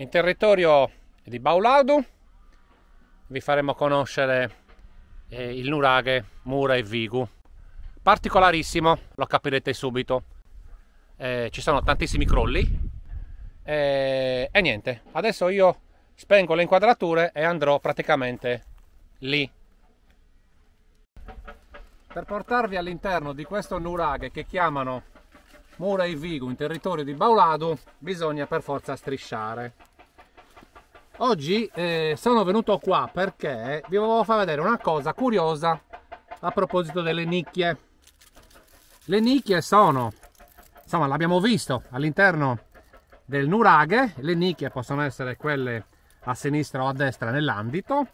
In territorio di Baulado vi faremo conoscere eh, il nuraghe, mura e vigu. Particolarissimo, lo capirete subito. Eh, ci sono tantissimi crolli e, eh, e niente, adesso io spengo le inquadrature e andrò praticamente lì. Per portarvi all'interno di questo nuraghe che chiamano Mura e Vigo in territorio di Baulado bisogna per forza strisciare. Oggi eh, sono venuto qua perché vi volevo far vedere una cosa curiosa a proposito delle nicchie. Le nicchie sono, insomma l'abbiamo visto, all'interno del nuraghe, le nicchie possono essere quelle a sinistra o a destra nell'andito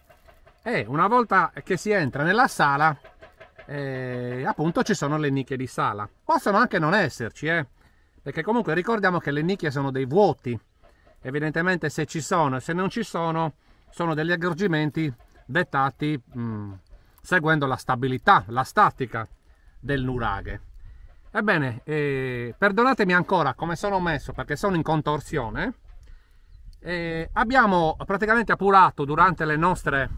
e una volta che si entra nella sala eh, appunto ci sono le nicchie di sala. Possono anche non esserci, eh, perché comunque ricordiamo che le nicchie sono dei vuoti, evidentemente se ci sono e se non ci sono sono degli aggorgimenti dettati mh, mm, seguendo la stabilità, la statica del nuraghe. Ebbene, eh, perdonatemi ancora come sono messo perché sono in contorsione. Eh, abbiamo praticamente appurato durante le nostre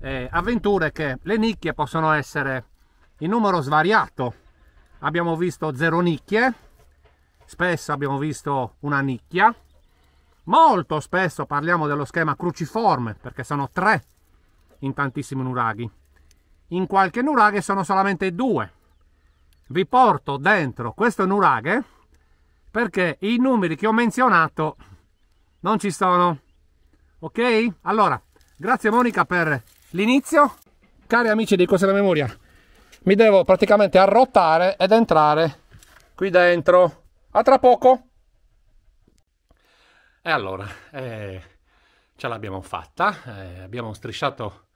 eh, avventure che le nicchie possono essere in numero svariato. Abbiamo visto zero nicchie, spesso abbiamo visto una nicchia, Molto spesso parliamo dello schema cruciforme, perché sono tre in tantissimi nuraghi. In qualche nuraghe sono solamente due. Vi porto dentro questo nuraghe perché i numeri che ho menzionato non ci sono. Ok? Allora, grazie Monica per l'inizio. Cari amici di Corsa della Memoria, mi devo praticamente arrotare ed entrare qui dentro. A tra poco! E allora, eh, ce l'abbiamo fatta, eh, abbiamo strisciato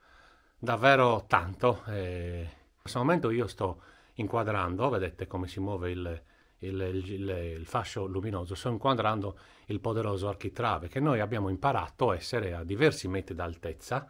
davvero tanto. Eh. In questo momento io sto inquadrando, vedete come si muove il, il, il, il, fascio luminoso, sto inquadrando il poderoso architrave che noi abbiamo imparato a essere a diversi metri d'altezza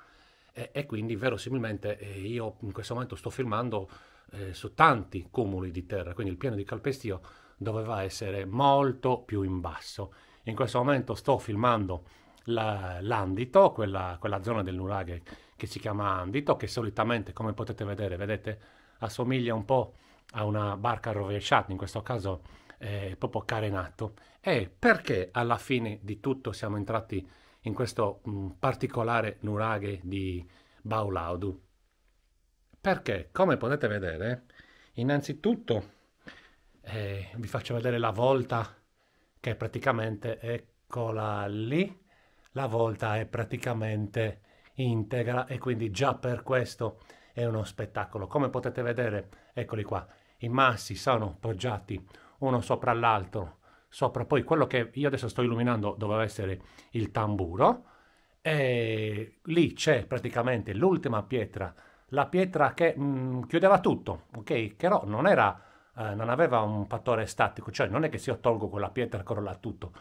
e, e quindi verosimilmente eh, io in questo momento sto filmando eh, su tanti cumuli di terra, quindi il piano di calpestio doveva essere molto più in basso. In questo momento sto filmando la, l'Andito, quella, quella, zona del nuraghe che si chiama Andito, che solitamente, come potete vedere, vedete, assomiglia un po' a una barca rovesciata, in questo caso eh, proprio carenato. E perché alla fine di tutto siamo entrati in questo mh, mm, particolare nuraghe di Baulaudu? Perché, come potete vedere, innanzitutto eh, vi faccio vedere la volta che praticamente eccola lì, la volta è praticamente integra e quindi già per questo è uno spettacolo. Come potete vedere, eccoli qua, i massi sono poggiati uno sopra l'altro, sopra poi quello che io adesso sto illuminando doveva essere il tamburo e lì c'è praticamente l'ultima pietra, la pietra che mh, mm, chiudeva tutto, ok? Però non era eh, non aveva un fattore statico, cioè non è che se io tolgo quella pietra crolla tutto.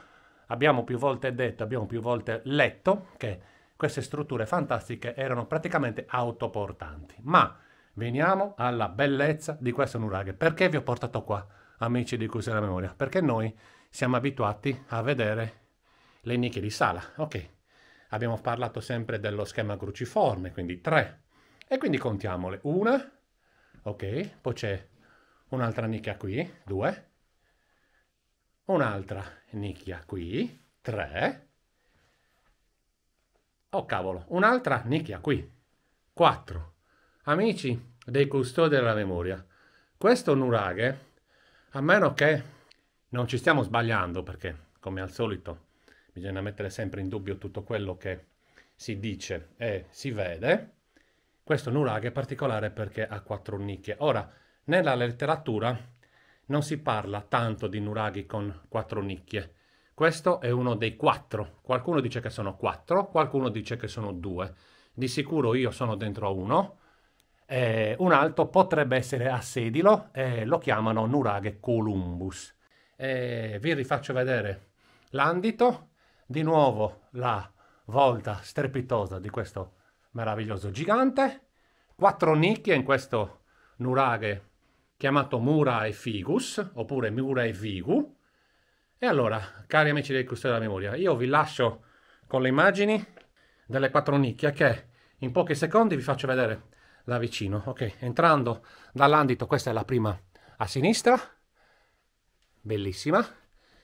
Abbiamo più volte detto, abbiamo più volte letto che queste strutture fantastiche erano praticamente autoportanti. Ma veniamo alla bellezza di questo nuraghe. Perché vi ho portato qua, amici di Cusina Memoria? Perché noi siamo abituati a vedere le nicchie di sala. Ok, abbiamo parlato sempre dello schema cruciforme, quindi tre. E quindi contiamole. Una, ok, poi c'è un'altra nicchia qui, 2, un'altra nicchia qui, 3, oh cavolo, un'altra nicchia qui, 4. Amici dei custodi della memoria, questo nuraghe, a meno che non ci stiamo sbagliando, perché come al solito bisogna mettere sempre in dubbio tutto quello che si dice e si vede, questo nuraghe è particolare perché ha quattro nicchie. Ora, nella letteratura non si parla tanto di nuraghi con quattro nicchie. Questo è uno dei quattro. Qualcuno dice che sono quattro, qualcuno dice che sono due. Di sicuro io sono dentro a uno. Eh, un altro potrebbe essere a sedilo e eh, lo chiamano nuraghe Columbus. Eh, vi rifaccio vedere l'andito, di nuovo la volta strepitosa di questo meraviglioso gigante, quattro nicchie in questo nuraghe chiamato Mura e Figus, oppure Mura e Vigu. E allora, cari amici del Custodio della Memoria, io vi lascio con le immagini delle quattro nicchie che in pochi secondi vi faccio vedere da vicino. Ok, entrando dall'andito, questa è la prima a sinistra, bellissima.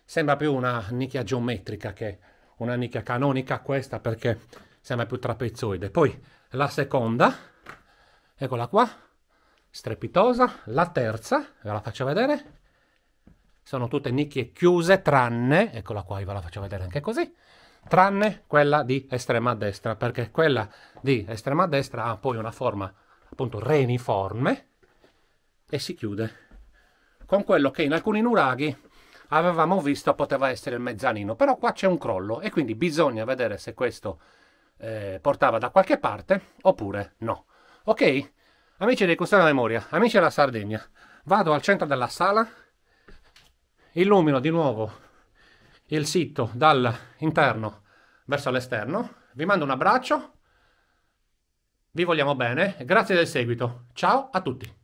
Sembra più una nicchia geometrica che una nicchia canonica questa perché sembra più trapezoide. Poi la seconda, eccola qua, strepitosa. La terza, ve la faccio vedere. Sono tutte nicchie chiuse, tranne, eccola qua, io ve la faccio vedere anche così, tranne quella di estrema destra, perché quella di estrema destra ha poi una forma appunto reniforme e si chiude con quello che in alcuni nuraghi avevamo visto poteva essere il mezzanino, però qua c'è un crollo e quindi bisogna vedere se questo eh, portava da qualche parte oppure no. Ok? Amici dei Custodi della Memoria, amici della Sardegna, vado al centro della sala, illumino di nuovo il sito dall'interno verso l'esterno, vi mando un abbraccio, vi vogliamo bene, grazie del seguito, ciao a tutti.